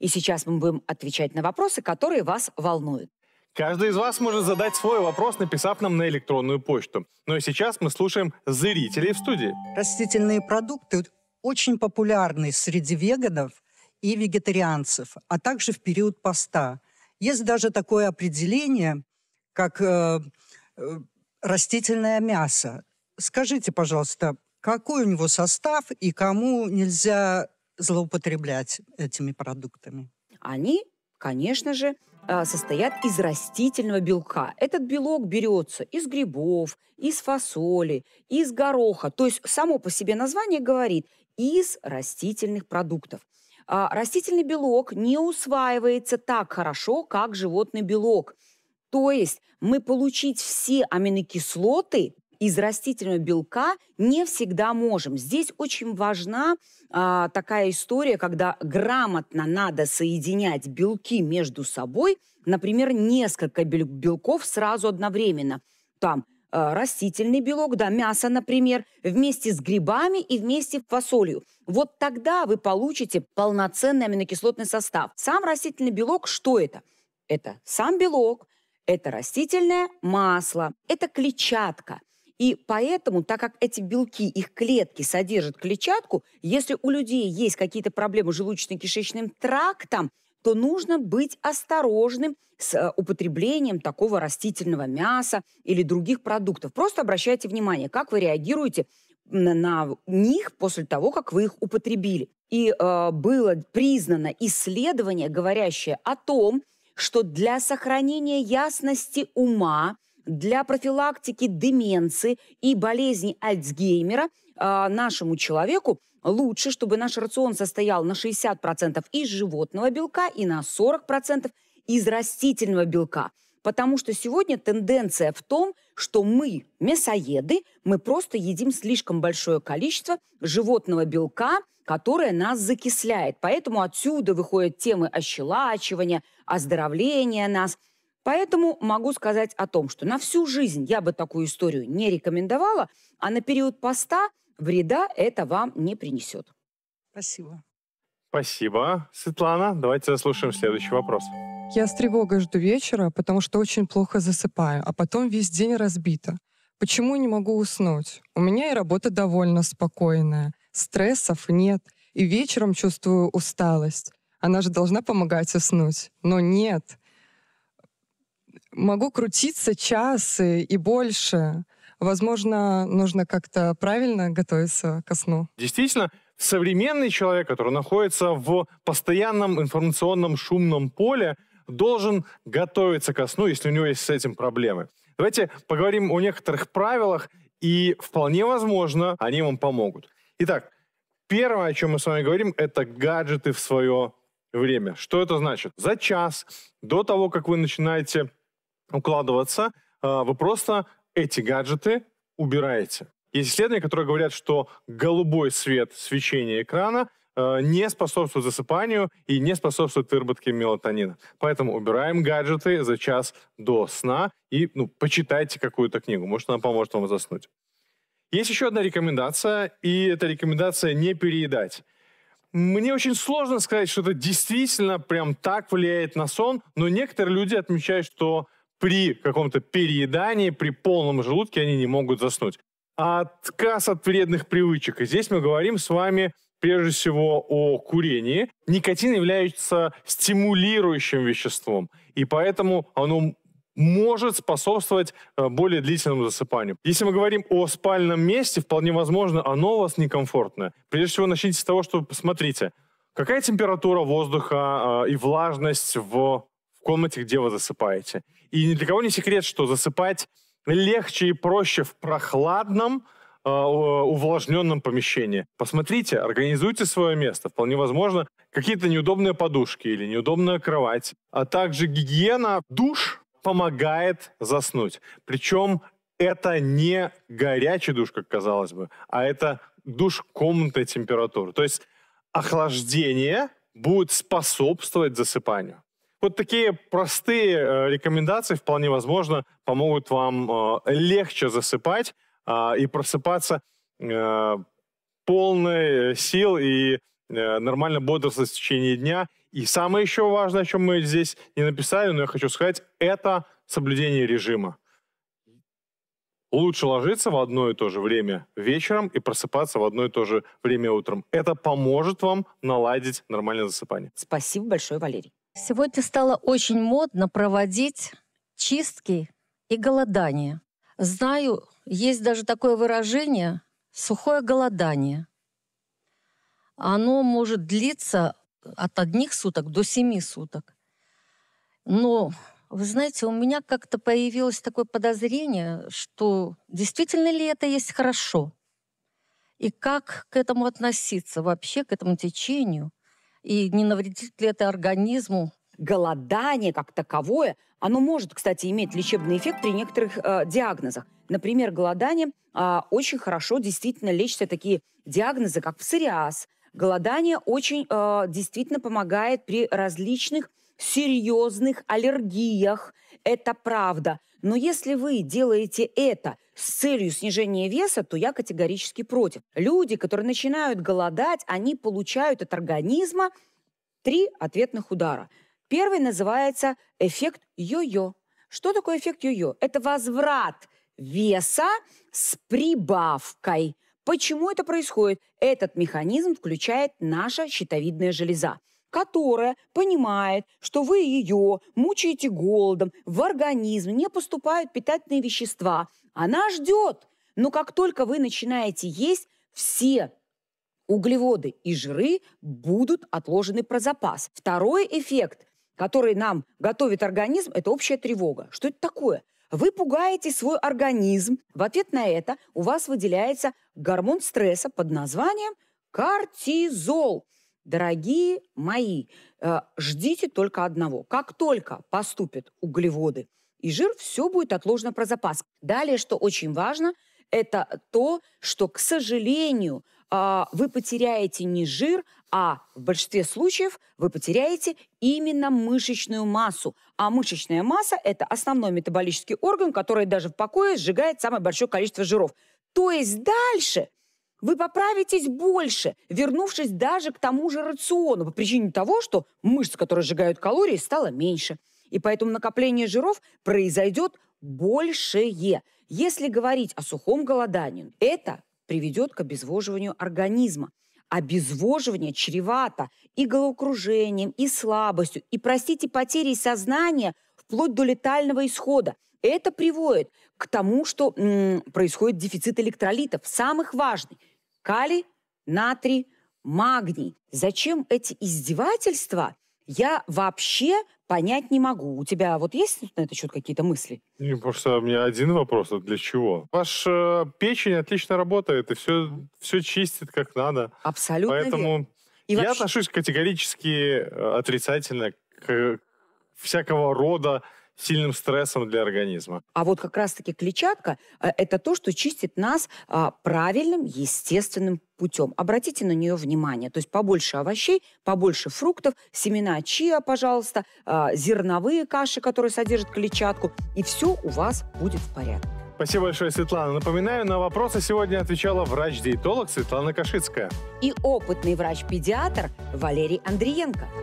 И сейчас мы будем отвечать на вопросы, которые вас волнуют. Каждый из вас может задать свой вопрос, написав нам на электронную почту. Но ну и сейчас мы слушаем зрителей в студии. Растительные продукты очень популярны среди веганов и вегетарианцев, а также в период поста. Есть даже такое определение, как э, э, растительное мясо. Скажите, пожалуйста, какой у него состав и кому нельзя злоупотреблять этими продуктами? Они, конечно же, а, состоят из растительного белка. Этот белок берется из грибов, из фасоли, из гороха. То есть само по себе название говорит из растительных продуктов. А, растительный белок не усваивается так хорошо, как животный белок. То есть мы получить все аминокислоты из растительного белка не всегда можем. Здесь очень важна а, такая история, когда грамотно надо соединять белки между собой, например, несколько белков сразу одновременно. Там а, растительный белок, да, мясо, например, вместе с грибами и вместе с фасолью. Вот тогда вы получите полноценный аминокислотный состав. Сам растительный белок, что это? Это сам белок, это растительное масло, это клетчатка, и поэтому, так как эти белки, их клетки содержат клетчатку, если у людей есть какие-то проблемы с желудочно-кишечным трактом, то нужно быть осторожным с э, употреблением такого растительного мяса или других продуктов. Просто обращайте внимание, как вы реагируете на них после того, как вы их употребили. И э, было признано исследование, говорящее о том, что для сохранения ясности ума для профилактики деменции и болезни Альцгеймера а, нашему человеку лучше, чтобы наш рацион состоял на 60% из животного белка и на 40% из растительного белка. Потому что сегодня тенденция в том, что мы мясоеды, мы просто едим слишком большое количество животного белка, которое нас закисляет. Поэтому отсюда выходят темы ощелачивания, оздоровления нас, Поэтому могу сказать о том, что на всю жизнь я бы такую историю не рекомендовала, а на период поста вреда это вам не принесет. Спасибо. Спасибо, Светлана. Давайте заслушаем следующий вопрос. Я с тревогой жду вечера, потому что очень плохо засыпаю, а потом весь день разбито. Почему не могу уснуть? У меня и работа довольно спокойная, стрессов нет, и вечером чувствую усталость. Она же должна помогать уснуть. Но нет могу крутиться часы и больше. Возможно, нужно как-то правильно готовиться ко сну. Действительно, современный человек, который находится в постоянном информационном шумном поле, должен готовиться ко сну, если у него есть с этим проблемы. Давайте поговорим о некоторых правилах, и вполне возможно, они вам помогут. Итак, первое, о чем мы с вами говорим, это гаджеты в свое время. Что это значит? За час до того, как вы начинаете укладываться, а, вы просто эти гаджеты убираете. Есть исследования, которые говорят, что голубой свет свечения экрана а, не способствует засыпанию и не способствует выработке мелатонина. Поэтому убираем гаджеты за час до сна и ну, почитайте какую-то книгу. Может, она поможет вам заснуть. Есть еще одна рекомендация, и это рекомендация не переедать. Мне очень сложно сказать, что это действительно прям так влияет на сон, но некоторые люди отмечают, что при каком-то переедании, при полном желудке они не могут заснуть. Отказ от вредных привычек. И здесь мы говорим с вами прежде всего о курении. Никотин является стимулирующим веществом, и поэтому оно может способствовать э, более длительному засыпанию. Если мы говорим о спальном месте, вполне возможно, оно у вас некомфортное. Прежде всего, начните с того, что посмотрите, какая температура воздуха э, и влажность в в комнате, где вы засыпаете. И ни для кого не секрет, что засыпать легче и проще в прохладном, э, увлажненном помещении. Посмотрите, организуйте свое место. Вполне возможно, какие-то неудобные подушки или неудобная кровать. А также гигиена, душ помогает заснуть. Причем это не горячий душ, как казалось бы, а это душ комнатной температуры. То есть охлаждение будет способствовать засыпанию. Вот такие простые э, рекомендации вполне возможно помогут вам э, легче засыпать а, и просыпаться э, полной сил и нормально бодрствовать в течение дня. И самое еще важное, о чем мы здесь не написали, но я хочу сказать, это соблюдение режима. Лучше ложиться в одно и то же время вечером и просыпаться в одно и то же время утром. Это поможет вам наладить нормальное засыпание. Спасибо большое, Валерий. Сегодня стало очень модно проводить чистки и голодание. Знаю, есть даже такое выражение «сухое голодание». Оно может длиться от одних суток до семи суток. Но, вы знаете, у меня как-то появилось такое подозрение, что действительно ли это есть хорошо? И как к этому относиться вообще, к этому течению? и не навредит ли это организму? Голодание как таковое, оно может, кстати, иметь лечебный эффект при некоторых э, диагнозах. Например, голодание э, очень хорошо действительно лечит такие диагнозы, как псориаз. Голодание очень э, действительно помогает при различных серьезных аллергиях. Это правда. Но если вы делаете это – с целью снижения веса, то я категорически против. Люди, которые начинают голодать, они получают от организма три ответных удара. Первый называется эффект йо-йо. Что такое эффект йо-йо? Это возврат веса с прибавкой. Почему это происходит? Этот механизм включает наша щитовидная железа которая понимает, что вы ее мучаете голодом, в организм не поступают питательные вещества, она ждет. Но как только вы начинаете есть, все углеводы и жиры будут отложены про запас. Второй эффект, который нам готовит организм, это общая тревога. Что это такое? Вы пугаете свой организм. В ответ на это у вас выделяется гормон стресса под названием кортизол. Дорогие мои, э, ждите только одного. Как только поступят углеводы и жир, все будет отложено про запас. Далее, что очень важно, это то, что, к сожалению, а, вы потеряете не жир, а в большинстве случаев вы потеряете именно мышечную массу. А мышечная масса – это основной метаболический орган, который даже в покое сжигает самое большое количество жиров. То есть дальше вы поправитесь больше, вернувшись даже к тому же рациону по причине того, что мышцы, которые сжигают калории, стало меньше – и поэтому накопление жиров произойдет большее. Если говорить о сухом голодании, это приведет к обезвоживанию организма. Обезвоживание чревато и головокружением, и слабостью, и, простите, потерей сознания вплоть до летального исхода. Это приводит к тому, что м, происходит дефицит электролитов, самых важных – калий, натрий, магний. Зачем эти издевательства – я вообще понять не могу. У тебя вот есть на этот счет какие-то мысли? Не просто у меня один вопрос, а для чего? Ваша э, печень отлично работает, и все, все чистит как надо. Абсолютно Поэтому верно. И я вообще... отношусь категорически э, отрицательно к всякого рода сильным стрессом для организма. А вот как раз-таки клетчатка э, – это то, что чистит нас а, правильным, естественным путем. Обратите на нее внимание. То есть побольше овощей, побольше фруктов, семена чиа, пожалуйста, а, зерновые каши, которые содержат клетчатку. И все у вас будет в порядке. Спасибо большое, Светлана. Напоминаю, на вопросы сегодня отвечала врач-диетолог Светлана Кашицкая. И опытный врач-педиатр Валерий Андриенко.